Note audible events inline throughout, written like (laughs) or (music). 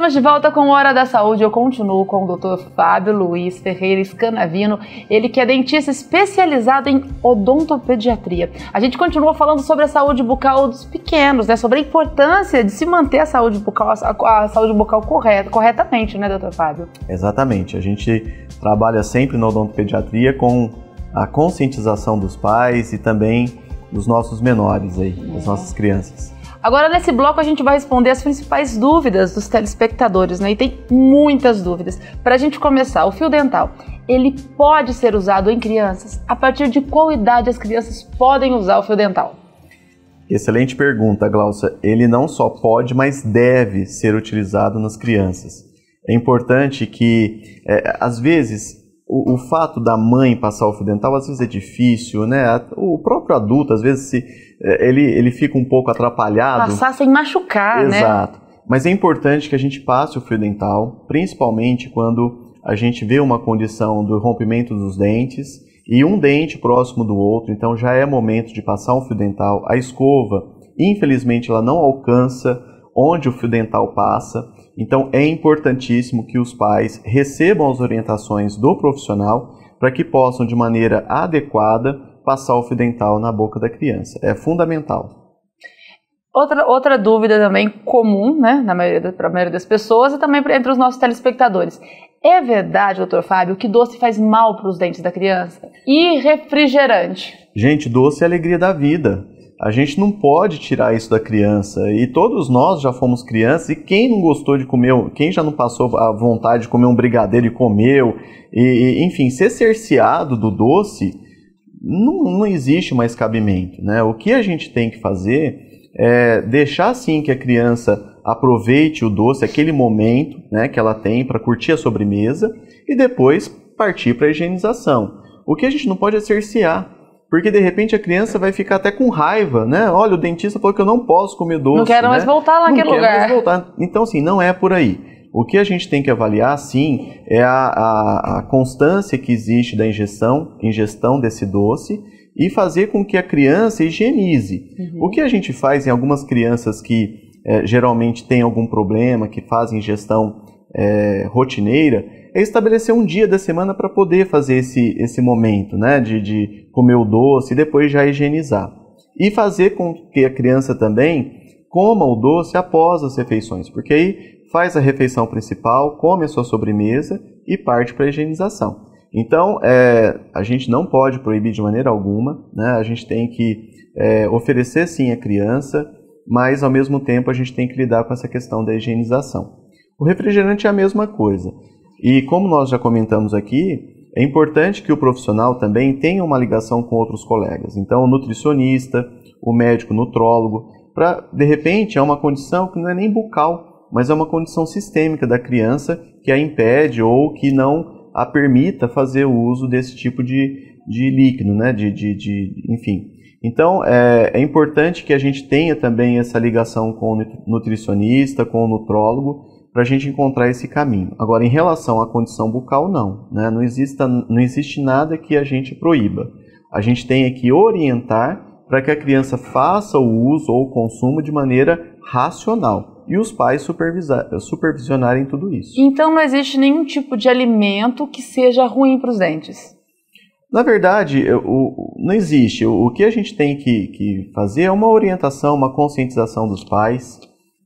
Estamos de volta com Hora da Saúde. Eu continuo com o Dr. Fábio Luiz Ferreira Scanavino, ele que é dentista especializado em odontopediatria. A gente continua falando sobre a saúde bucal dos pequenos, né? Sobre a importância de se manter a saúde bucal, a, saúde bucal correta, corretamente, né, Dr. Fábio? Exatamente. A gente trabalha sempre na odontopediatria com a conscientização dos pais e também dos nossos menores aí, das nossas crianças. Agora, nesse bloco, a gente vai responder as principais dúvidas dos telespectadores, né? E tem muitas dúvidas. Para a gente começar, o fio dental, ele pode ser usado em crianças? A partir de qual idade as crianças podem usar o fio dental? Excelente pergunta, Glaucia. Ele não só pode, mas deve ser utilizado nas crianças. É importante que, é, às vezes, o, o, fato da mãe passar o fio dental às vezes é difícil, né? O próprio adulto, às vezes, se, é, ele, ele fica um pouco atrapalhado. Passar sem machucar, Exato. né? Exato. Mas é importante que a gente passe o fio dental, principalmente quando a gente vê uma condição do rompimento dos dentes e um dente próximo do outro, então já é momento de passar um fio dental. A escova, infelizmente, ela não alcança onde o fio dental passa. Então é importantíssimo que os pais recebam as orientações do profissional para que possam, de maneira adequada, passar o fio dental na boca da criança. É fundamental. Outra, outra dúvida também comum, né, na maioria, para a maioria das pessoas e também entre os nossos telespectadores. É verdade, doutor Fábio, que doce faz mal para os dentes da criança? E refrigerante? Gente, doce é a alegria da vida. A gente não pode tirar isso da criança. E todos nós já fomos crianças, e quem não gostou de comer, quem já não passou a vontade de comer um brigadeiro e comeu, e, enfim, ser cerceado do doce, não, não existe mais cabimento. Né? O que a gente tem que fazer é deixar sim que a criança aproveite o doce, aquele momento né, que ela tem para curtir a sobremesa, e depois partir para a higienização. O que a gente não pode é cercear porque de repente a criança vai ficar até com raiva, né? Olha, o dentista falou que eu não posso comer doce. Não quero né? mais voltar lá naquele lugar. Não quero mais voltar. Então, assim, não é por aí. O que a gente tem que avaliar, sim, é a, a, a constância que existe da ingestão, ingestão desse doce e fazer com que a criança higienize. Uhum. O que a gente faz em algumas crianças que é, geralmente têm algum problema, que fazem ingestão é, rotineira, é estabelecer um dia da semana para poder fazer esse, esse momento, né? De, de comer o doce e depois já higienizar. E fazer com que a criança também coma o doce após as refeições, porque aí faz a refeição principal, come a sua sobremesa e parte para a higienização. Então, é, a gente não pode proibir de maneira alguma, né? a gente tem que é, oferecer sim a criança, mas ao mesmo tempo a gente tem que lidar com essa questão da higienização. O refrigerante é a mesma coisa. E como nós já comentamos aqui, é importante que o profissional também tenha uma ligação com outros colegas. Então, o nutricionista, o médico nutrólogo, para de repente é uma condição que não é nem bucal, mas é uma condição sistêmica da criança que a impede ou que não a permita fazer o uso desse tipo de, de líquido, né? De, de, de enfim. Então, é, é importante que a gente tenha também essa ligação com o nutricionista, com o nutrólogo, para a gente encontrar esse caminho. Agora, em relação à condição bucal, não. Né? Não, exista, não existe nada que a gente proíba. A gente tem que orientar para que a criança faça o uso ou o consumo de maneira racional e os pais supervisionarem tudo isso. Então, não existe nenhum tipo de alimento que seja ruim para os dentes. Na verdade, o, não existe. O, que a gente tem que, que fazer é uma orientação, uma conscientização dos pais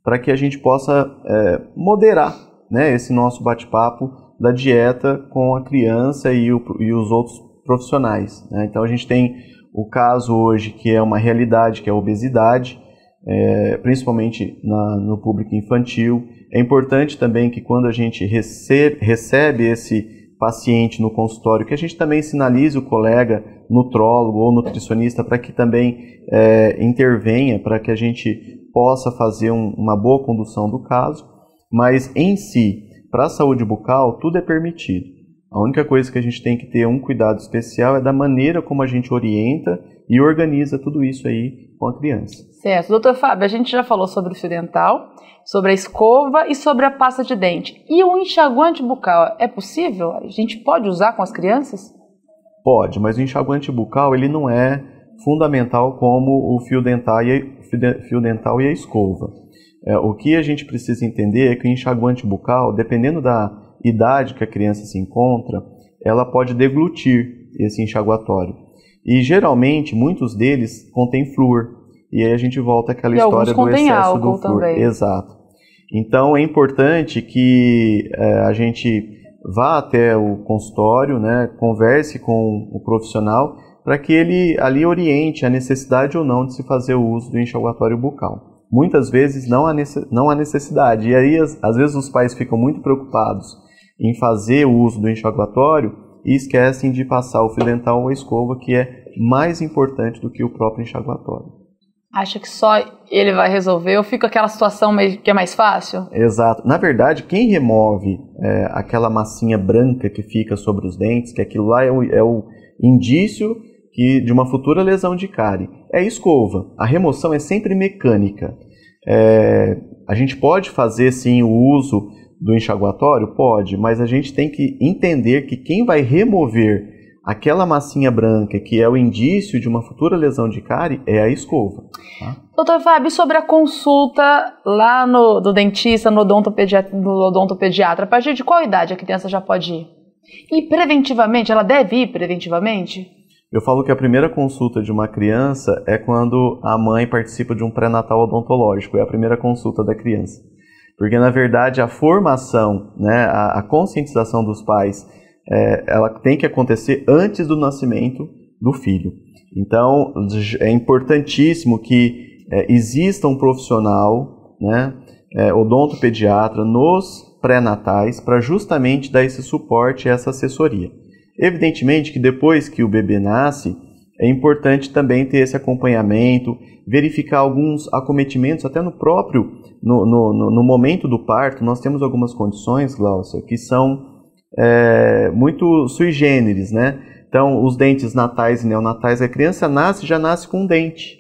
para que a gente possa é, moderar né, esse nosso bate-papo da dieta com a criança e, o, e os outros profissionais. Né? Então a gente tem o caso hoje que é uma realidade, que é a obesidade, é, principalmente na, no público infantil. É importante também que quando a gente recebe, recebe esse paciente no consultório, que a gente também sinalize o colega nutrólogo ou nutricionista para que também é, intervenha, para que a gente possa fazer um, uma boa condução do caso. Mas em si, para a saúde bucal, tudo é permitido. A única coisa que a gente tem que ter um cuidado especial é da maneira como a gente orienta e organiza tudo isso aí com a criança. Certo. Doutor Fábio, a gente já falou sobre o fio dental, sobre a escova e sobre a pasta de dente. E o enxaguante bucal, é possível? A gente pode usar com as crianças? Pode, mas o enxaguante bucal ele não é fundamental como o fio dental e a, fio dental e a escova. É, o que a gente precisa entender é que o enxaguante bucal, dependendo da idade que a criança se encontra, ela pode deglutir esse enxaguatório. E geralmente muitos deles contêm flúor. E aí a gente volta àquela e história do excesso do flúor. Também. Exato. Então é importante que é, a gente vá até o consultório, né, converse com o profissional para que ele ali oriente a necessidade ou não de se fazer o uso do enxaguatório bucal. Muitas vezes não há, não há necessidade. E aí, às, às vezes, os pais ficam muito preocupados em fazer o uso do enxaguatório e esquecem de passar o fio dental ou a escova, que é mais importante do que o próprio enxaguatório. Acha que só ele vai resolver? Eu fico aquela situação que é mais fácil? Exato. Na verdade, quem remove é, aquela massinha branca que fica sobre os dentes, que aquilo lá é o, é o indício que, de uma futura lesão de cárie, é a escova. A remoção é sempre mecânica. É, a gente pode fazer sim o uso do enxaguatório? Pode, mas a gente tem que entender que quem vai remover aquela massinha branca que é o indício de uma futura lesão de cárie é a escova. Tá? Doutor Fábio, sobre a consulta lá no, do dentista, no odontopediatra, no odontopediatra, a partir de qual idade a criança já pode ir? E preventivamente, ela deve ir preventivamente? Eu falo que a primeira consulta de uma criança é quando a mãe participa de um pré-natal odontológico, é a primeira consulta da criança. Porque, na verdade, a formação, né, a, a conscientização dos pais, é, ela tem que acontecer antes do nascimento do filho. Então, é importantíssimo que é, exista um profissional, né, é, odontopediatra, nos pré-natais, para justamente dar esse suporte, essa assessoria. Evidentemente que depois que o bebê nasce, é importante também ter esse acompanhamento, verificar alguns acometimentos, até no próprio, no, no, no momento do parto, nós temos algumas condições, Glaucia, que são é, muito sui generis, né? Então, os dentes natais e neonatais, a criança nasce já nasce com um dente.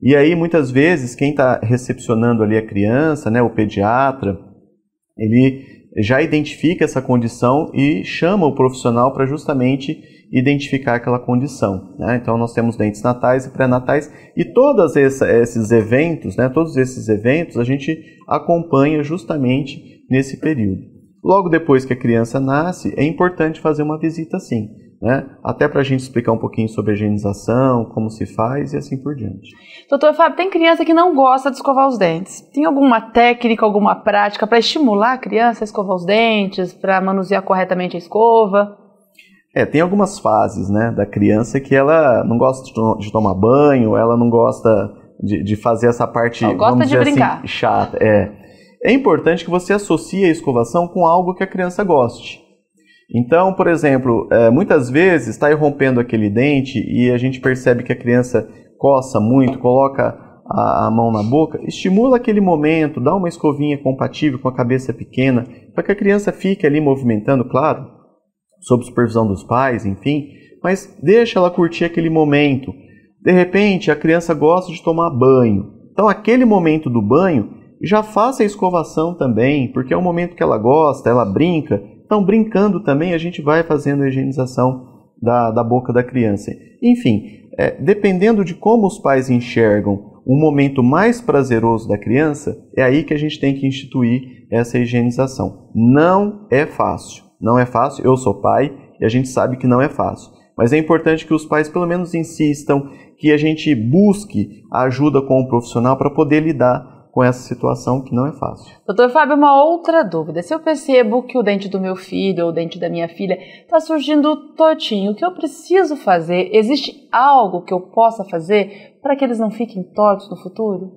E aí, muitas vezes, quem está recepcionando ali a criança, né, o pediatra, ele já identifica essa condição e chama o profissional para justamente identificar aquela condição. Né? Então nós temos dentes natais e pré-natais e todos esses eventos, né? todos esses eventos a gente acompanha justamente nesse período. Logo depois que a criança nasce, é importante fazer uma visita sim. Né? Até para a gente explicar um pouquinho sobre a higienização, como se faz e assim por diante. Doutor Fábio, tem criança que não gosta de escovar os dentes. Tem alguma técnica, alguma prática para estimular a criança a escovar os dentes, para manusear corretamente a escova? É, tem algumas fases, né, da criança que ela não gosta de, tomar banho, ela não gosta de, de fazer essa parte, ela gosta de assim, brincar. Assim, chata. É. é importante que você associe a escovação com algo que a criança goste. Então, por exemplo, é, muitas vezes está rompendo aquele dente e a gente percebe que a criança coça muito, coloca a, mão na boca, estimula aquele momento, dá uma escovinha compatível com a cabeça pequena, para que a criança fique ali movimentando, claro, sob supervisão dos pais, enfim, mas deixa ela curtir aquele momento. De repente, a criança gosta de tomar banho. Então, aquele momento do banho, já faça a escovação também, porque é um momento que ela gosta, ela brinca. Então, brincando também, a gente vai fazendo a higienização da, da boca da criança. Enfim, é, dependendo de como os pais enxergam um momento mais prazeroso da criança, é aí que a gente tem que instituir essa higienização. Não é fácil. Não é fácil, eu sou pai e a gente sabe que não é fácil. Mas é importante que os pais, pelo menos, insistam, que a gente busque a ajuda com o profissional para poder lidar com essa situação que não é fácil. Doutor Fábio, uma outra dúvida. Se eu percebo que o dente do meu filho ou o dente da minha filha está surgindo tortinho, o que eu preciso fazer? Existe algo que eu possa fazer para que eles não fiquem tortos no futuro?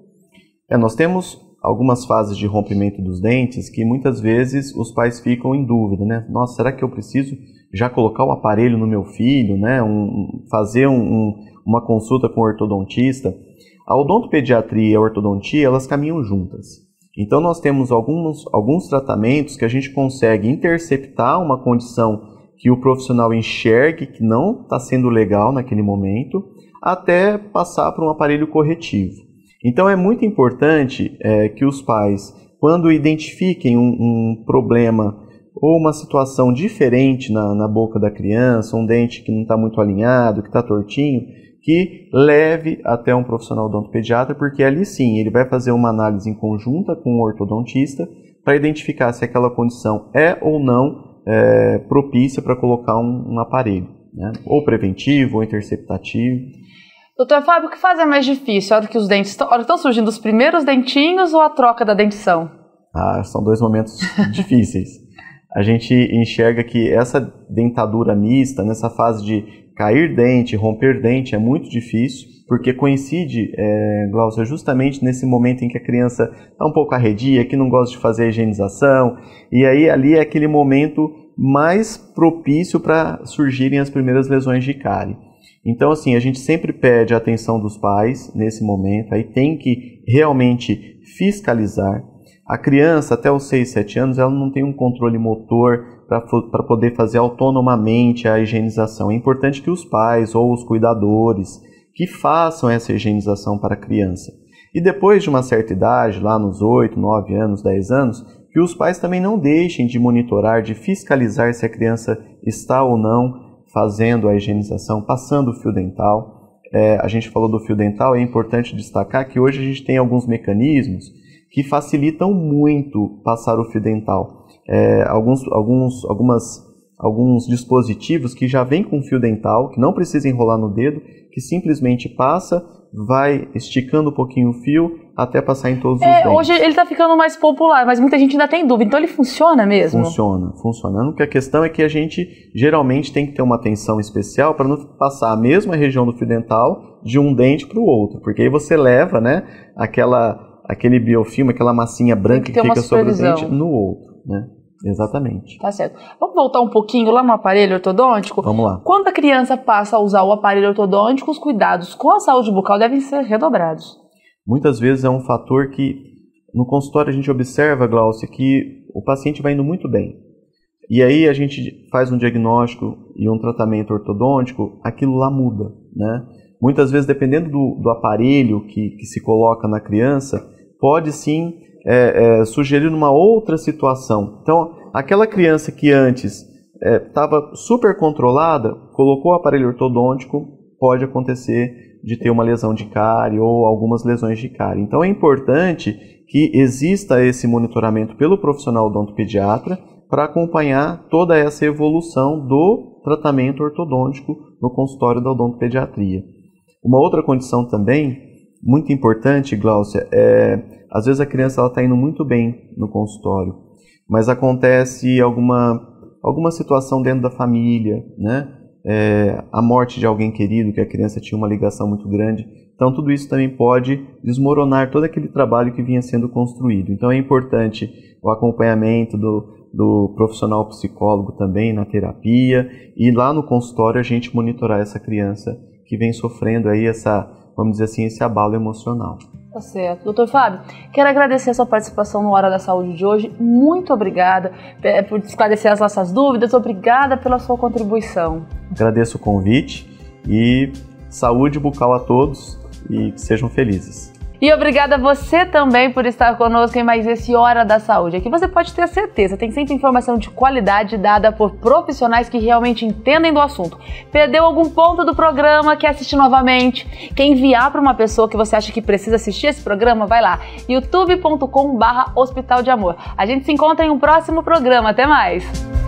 É, nós temos algumas fases de rompimento dos dentes que muitas vezes os pais ficam em dúvida, né? Nossa, será que eu preciso já colocar o aparelho no meu filho, né? Um, fazer um, um, uma consulta com o ortodontista? A odontopediatria e a ortodontia, elas caminham juntas. Então, nós temos alguns, alguns tratamentos que a gente consegue interceptar uma condição que o profissional enxergue que não está sendo legal naquele momento, até passar para um aparelho corretivo. Então é muito importante é, que os pais, quando identifiquem um, um, problema ou uma situação diferente na, na boca da criança, um dente que não está muito alinhado, que está tortinho, que leve até um profissional odontopediatra, porque ali sim ele vai fazer uma análise em conjunta com o um ortodontista para identificar se aquela condição é ou não é, propícia para colocar um, um aparelho, né? ou preventivo ou interceptativo. Doutor Fábio, o que faz é mais difícil? A hora que os dentes estão, estão surgindo os primeiros dentinhos ou a troca da dentição? Ah, são dois momentos (laughs) difíceis. A gente enxerga que essa dentadura mista, nessa fase de cair dente, romper dente, é muito difícil, porque coincide, é, Glaucia, justamente nesse momento em que a criança está um pouco arredia, que não gosta de fazer a higienização, e aí ali é aquele momento mais propício para surgirem as primeiras lesões de cárie. Então, assim, a gente sempre pede a atenção dos pais nesse momento, aí tem que realmente fiscalizar. A criança, até os 6, 7 anos, ela não tem um controle motor para poder fazer autonomamente a higienização. É importante que os pais ou os cuidadores que façam essa higienização para a criança. E depois de uma certa idade, lá nos 8, 9 anos, 10 anos, que os pais também não deixem de monitorar, de fiscalizar se a criança está ou não fazendo a higienização, passando o fio dental. É, a gente falou do fio dental, é importante destacar que hoje a gente tem alguns mecanismos que facilitam muito passar o fio dental. É, alguns, alguns, algumas, alguns dispositivos que já vêm com fio dental, que não precisa enrolar no dedo, que simplesmente passa vai esticando um pouquinho o fio até passar em todos é, os dentes. Hoje ele está ficando mais popular, mas muita gente ainda tem dúvida. Então ele funciona mesmo? Funciona, funcionando. Porque a questão é que a gente geralmente tem que ter uma atenção especial para não passar a mesma região do fio dental de um dente para o outro, porque aí você leva, né, aquela aquele biofilme, aquela massinha branca que, que fica sobre o dente no outro, né? Exatamente. Tá certo. Vamos voltar um pouquinho lá no aparelho ortodôntico? Vamos lá. Quando a criança passa a usar o aparelho ortodôntico, os cuidados com a saúde bucal devem ser redobrados. Muitas vezes é um fator que no consultório a gente observa, Glaucia, que o paciente vai indo muito bem. E aí a gente faz um diagnóstico e um tratamento ortodôntico, aquilo lá muda, né? Muitas vezes, dependendo do, do aparelho que, que se coloca na criança, pode sim é, é, sugerindo uma outra situação. Então, aquela criança que antes estava é, super controlada, colocou o aparelho ortodôntico, pode acontecer de ter uma lesão de cárie ou algumas lesões de cárie. Então, é importante que exista esse monitoramento pelo profissional odontopediatra para acompanhar toda essa evolução do tratamento ortodôntico no consultório da odontopediatria. Uma outra condição também muito importante, Gláucia, é às vezes a criança está indo muito bem no consultório, mas acontece alguma, alguma situação dentro da família, né? É, a morte de alguém querido, que a criança tinha uma ligação muito grande. Então, tudo isso também pode desmoronar todo aquele trabalho que vinha sendo construído. Então, é importante o acompanhamento do, do profissional psicólogo também na terapia e lá no consultório a gente monitorar essa criança que vem sofrendo aí essa vamos dizer assim, esse abalo emocional. Tá certo. Doutor Fábio, quero agradecer a sua participação no Hora da Saúde de hoje. Muito obrigada eh, por esclarecer as nossas dúvidas. Obrigada pela sua contribuição. Agradeço o convite e saúde bucal a todos e que sejam felizes. E obrigada a você também por estar conosco em mais esse Hora da Saúde. Aqui você pode ter certeza, tem sempre informação de qualidade dada por profissionais que realmente entendem do assunto. Perdeu algum ponto do programa, quer assistir novamente? Quer enviar para uma pessoa que você acha que precisa assistir esse programa? Vai lá, youtube.com barra Hospital de Amor. A gente se encontra em um próximo programa. Até mais!